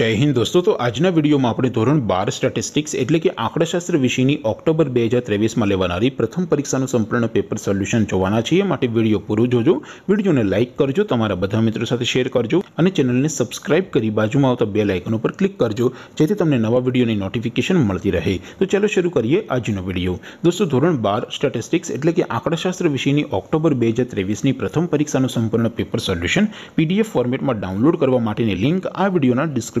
જય હિન્દ દોસ્તો તો આજના વિડીયોમાં આપણે ધોરણ બાર સ્ટેટિસ્ટિક્સ એટલે કે આંકડાશાસ્ત્ર વિષયની ઓક્ટોબર બે હજાર ત્રેવીસમાં લેવાનારી પ્રથમ પરીક્ષાનું સંપૂર્ણ પેપર સોલ્યુશન જોવાના છીએ માટે વિડીયો પૂરું જોજો વિડીયોને લાઇક કરજો તમારા બધા મિત્રો સાથે શેર કરજો અને ચેનલને સબસ્ક્રાઇબ કરી બાજુમાં આવતા બે લાઇકન ઉપર ક્લિક કરજો જેથી તમને નવા વિડીયોની નોટિફિકેશન મળતી રહે તો ચાલો શરૂ કરીએ આજનો વિડીયો દોસ્તો ધોરણ બાર સ્ટેટિસ્ટિક્સ એટલે કે આંકડાશાસ્ત્ર વિષયની ઓક્ટોબર બે હજાર ત્રેવીસની પ્રથમ પરીક્ષાનું સંપૂર્ણ પેપર સોલ્યુશન પીડીએફ ફોર્મેટમાં ડાઉનલોડ કરવા માટેની લિંક આ વિડીયોના ડિસ્ક્રિપ્શન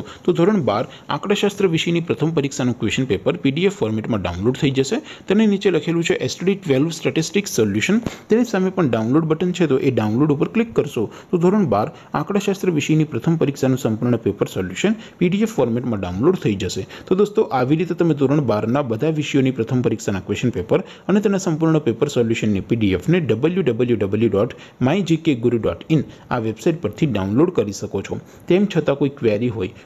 કરશો તો ધોરણ બાર આંકડાશાસ્ત્ર વિષયની પ્રથમ પરીક્ષાનું ક્વેશ્ચન પેપર પીડીએફ ફોર્મેટમાં ડાઉનલોડ થઈ જશે તેને નીચે લખેલું છે એસટીડી ટ્વેલ્વ સ્ટેટિસ્ટિક્સ સોલ્યુશન તેની સામે પણ ડાઉનલોડ બટન છે તો એ ડાઉનલોડ ઉપર ક્લિક કરશો તો ધોરણ બાર આંકડાશાસ્ત્ર વિષયની પ્રથમ પરીક્ષાનું સંપૂર્ણ પેપર સોલ્યુશન પીડીએફ ફોર્મેટમાં ડાઉનલોડ થઈ જશે તો દોસ્તો આવી રીતે તમે ધોરણ બારના બધા વિષયોની પ્રથમ પરીક્ષાના ક્વેશ્ચન પેપર અને તેના સંપૂર્ણ પેપર સોલ્યુશનની પીડીએફને W W W dot my GK guru dot in આ વેબસાઇટ પરથી ડાઉનલોડ કરી શકો છો તેમ છતાં કોઈ ક્વેરી હોય